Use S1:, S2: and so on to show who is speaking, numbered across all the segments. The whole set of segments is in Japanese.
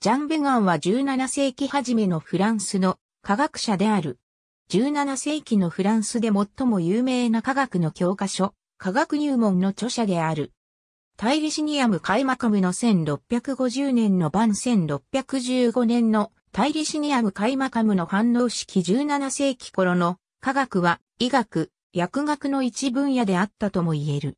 S1: ジャン・ベガンは17世紀初めのフランスの科学者である。17世紀のフランスで最も有名な科学の教科書、科学入門の著者である。タイリシニアム・カイマカムの1650年の晩1615年のタイリシニアム・カイマカムの反応式17世紀頃の科学は医学、薬学の一分野であったとも言える。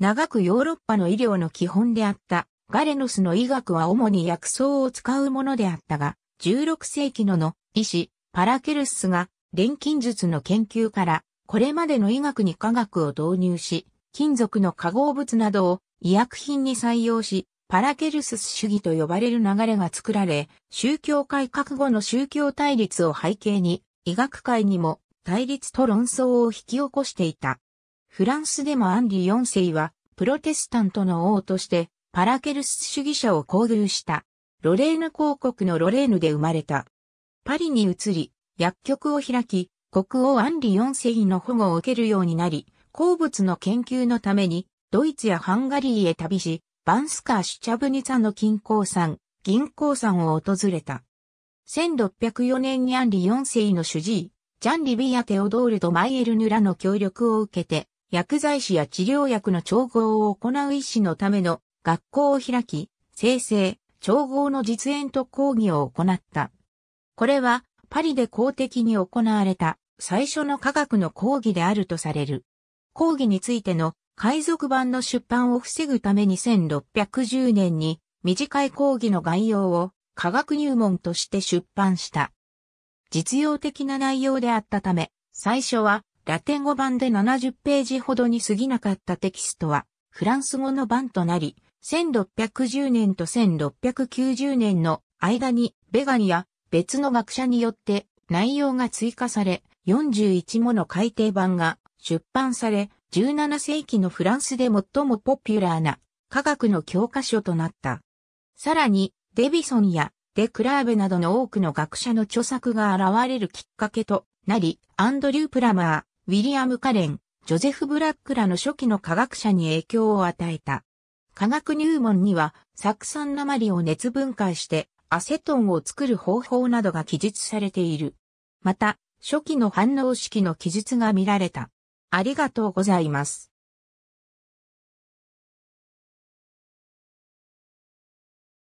S1: 長くヨーロッパの医療の基本であったガレノスの医学は主に薬草を使うものであったが、16世紀のの医師、パラケルスが錬金術の研究から、これまでの医学に科学を導入し、金属の化合物などを医薬品に採用し、パラケルスス主義と呼ばれる流れが作られ、宗教改革後の宗教対立を背景に、医学界にも対立と論争を引き起こしていた。フランスでもアンリ4世は、プロテスタントの王として、パラケルス主義者を交流した。ロレーヌ公国のロレーヌで生まれた。パリに移り、薬局を開き、国王アンリ4世の保護を受けるようになり、鉱物の研究のために、ドイツやハンガリーへ旅し、バンスカーシュチャブニツァの金鉱山、銀鉱山を訪れた。1604年にアンリ4世の主治医、ジャン・リビア・テオドールとマイエル・ヌラの協力を受けて、薬剤師や治療薬の調合を行う医師のための学校を開き、生成、調合の実演と講義を行った。これは、パリで公的に行われた最初の科学の講義であるとされる。講義についての海賊版の出版を防ぐために1610年に短い講義の概要を科学入門として出版した。実用的な内容であったため、最初はラテン語版で70ページほどに過ぎなかったテキストはフランス語の版となり、1610年と1690年の間にベガニや別の学者によって内容が追加され、41もの改訂版が出版され、17世紀のフランスで最もポピュラーな科学の教科書となった。さらに、デビソンやデクラーベなどの多くの学者の著作が現れるきっかけとなり、アンドリュー・プラマー、ウィリアム・カレン、ジョゼフ・ブラックらの初期の科学者に影響を与えた。化学入門には、酢酸鉛を熱分解してアセトンを作る方法などが記述されている。また、初期の反応式の記述が見られた。ありがとうございます。